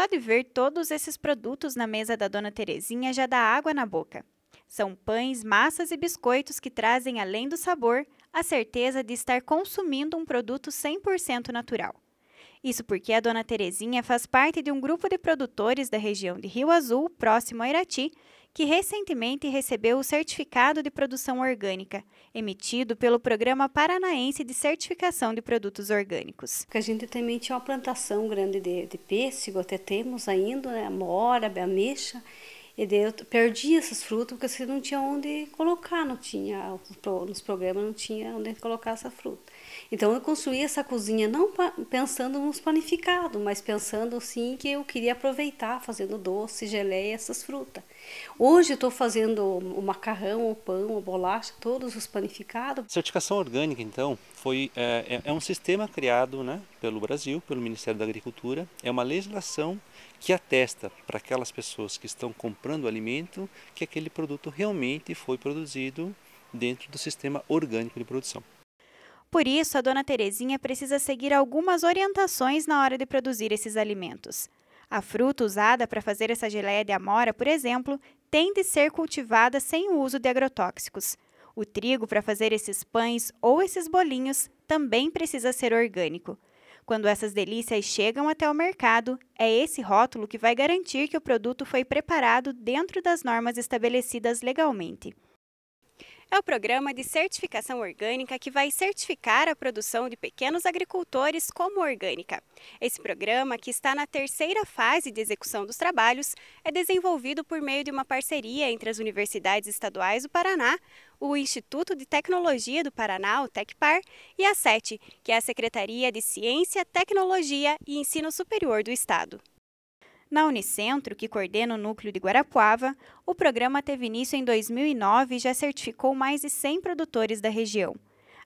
Só de ver todos esses produtos na mesa da dona Terezinha já dá água na boca. São pães, massas e biscoitos que trazem, além do sabor, a certeza de estar consumindo um produto 100% natural. Isso porque a dona Terezinha faz parte de um grupo de produtores da região de Rio Azul, próximo a Irati, que recentemente recebeu o certificado de produção orgânica, emitido pelo Programa Paranaense de Certificação de Produtos Orgânicos. A gente também tinha uma plantação grande de, de pêssego, até temos ainda, né, mora, ameixa, e daí eu perdi essas frutas porque você não tinha onde colocar, não tinha, nos programas não tinha onde colocar essa fruta. Então eu construí essa cozinha não pensando nos panificados, mas pensando sim que eu queria aproveitar fazendo doce, geleia, essas frutas. Hoje estou fazendo o macarrão, o pão, a bolacha, todos os panificados. Certificação orgânica, então, foi é, é, é um sistema criado, né, pelo Brasil, pelo Ministério da Agricultura. É uma legislação que atesta para aquelas pessoas que estão comprando alimento que aquele produto realmente foi produzido dentro do sistema orgânico de produção. Por isso, a dona Terezinha precisa seguir algumas orientações na hora de produzir esses alimentos. A fruta usada para fazer essa geleia de amora, por exemplo, tem de ser cultivada sem o uso de agrotóxicos. O trigo para fazer esses pães ou esses bolinhos também precisa ser orgânico. Quando essas delícias chegam até o mercado, é esse rótulo que vai garantir que o produto foi preparado dentro das normas estabelecidas legalmente. É o programa de certificação orgânica que vai certificar a produção de pequenos agricultores como orgânica. Esse programa, que está na terceira fase de execução dos trabalhos, é desenvolvido por meio de uma parceria entre as universidades estaduais do Paraná, o Instituto de Tecnologia do Paraná, o Tecpar, e a SETE, que é a Secretaria de Ciência, Tecnologia e Ensino Superior do Estado. Na Unicentro, que coordena o núcleo de Guarapuava, o programa teve início em 2009 e já certificou mais de 100 produtores da região.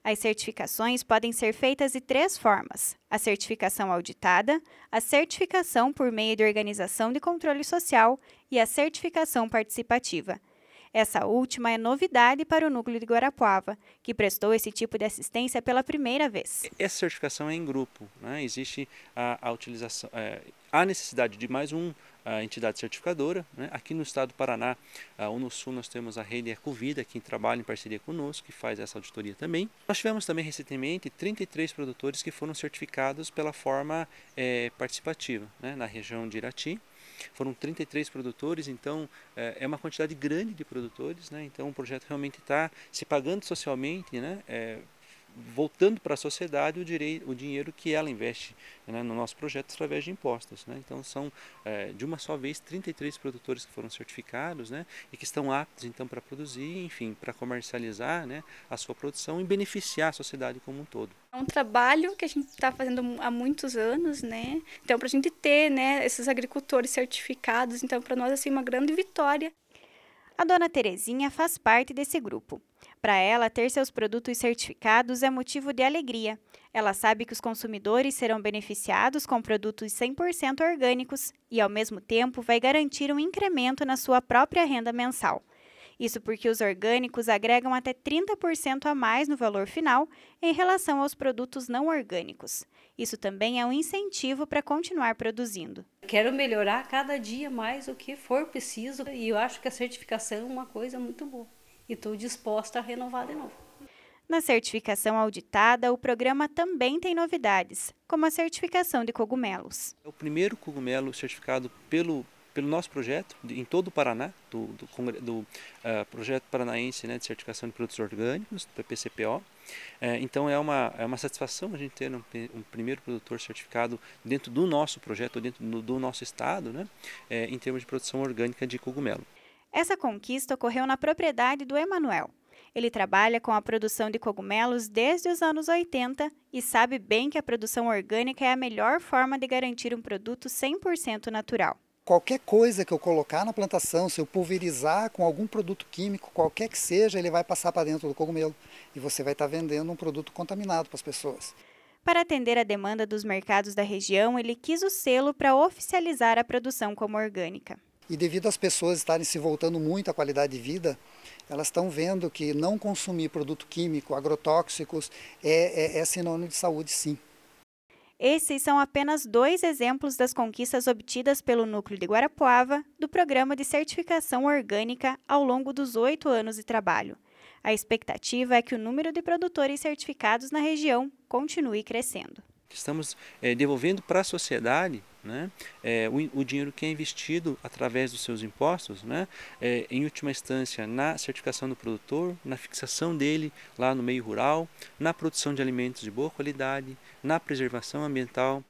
As certificações podem ser feitas de três formas: a certificação auditada, a certificação por meio de organização de controle social e a certificação participativa. Essa última é novidade para o núcleo de Guarapuava, que prestou esse tipo de assistência pela primeira vez. Essa certificação é em grupo, né? existe a, a utilização, é, a necessidade de mais um a entidade certificadora. Né? Aqui no estado do Paraná, no Sul, nós temos a rede Ecovida, que trabalha em parceria conosco, que faz essa auditoria também. Nós tivemos também recentemente 33 produtores que foram certificados pela forma é, participativa, né? na região de Irati, foram 33 produtores, então eh, é uma quantidade grande de produtores, né? então o projeto realmente está se pagando socialmente, né? É, voltando para a sociedade o, direito, o dinheiro que ela investe né, no nosso projeto através de impostos. Né? Então são é, de uma só vez 33 produtores que foram certificados né, e que estão aptos então para produzir, enfim, para comercializar né, a sua produção e beneficiar a sociedade como um todo. É um trabalho que a gente está fazendo há muitos anos, né? Então para a gente ter, né, esses agricultores certificados, então para nós assim uma grande vitória. A dona Terezinha faz parte desse grupo. Para ela, ter seus produtos certificados é motivo de alegria. Ela sabe que os consumidores serão beneficiados com produtos 100% orgânicos e, ao mesmo tempo, vai garantir um incremento na sua própria renda mensal. Isso porque os orgânicos agregam até 30% a mais no valor final em relação aos produtos não orgânicos. Isso também é um incentivo para continuar produzindo. Quero melhorar cada dia mais o que for preciso e eu acho que a certificação é uma coisa muito boa e estou disposta a renovar de novo. Na certificação auditada, o programa também tem novidades, como a certificação de cogumelos. É o primeiro cogumelo certificado pelo pelo nosso projeto em todo o Paraná, do, do, do uh, Projeto Paranaense né, de Certificação de Produtos Orgânicos, PPCPO. É, então é uma, é uma satisfação a gente ter um, um primeiro produtor certificado dentro do nosso projeto, dentro do, do nosso estado, né, é, em termos de produção orgânica de cogumelo. Essa conquista ocorreu na propriedade do Emanuel. Ele trabalha com a produção de cogumelos desde os anos 80 e sabe bem que a produção orgânica é a melhor forma de garantir um produto 100% natural qualquer coisa que eu colocar na plantação, se eu pulverizar com algum produto químico, qualquer que seja, ele vai passar para dentro do cogumelo e você vai estar vendendo um produto contaminado para as pessoas. Para atender a demanda dos mercados da região, ele quis o selo para oficializar a produção como orgânica. E devido às pessoas estarem se voltando muito à qualidade de vida, elas estão vendo que não consumir produto químico, agrotóxicos, é, é, é sinônimo de saúde, sim. Esses são apenas dois exemplos das conquistas obtidas pelo Núcleo de Guarapuava do Programa de Certificação Orgânica ao longo dos oito anos de trabalho. A expectativa é que o número de produtores certificados na região continue crescendo estamos é, devolvendo para a sociedade né, é, o, o, dinheiro que é investido através dos seus impostos, né, é, em última instância na certificação do produtor, na fixação dele lá no meio rural, na produção de alimentos de boa qualidade, na preservação ambiental,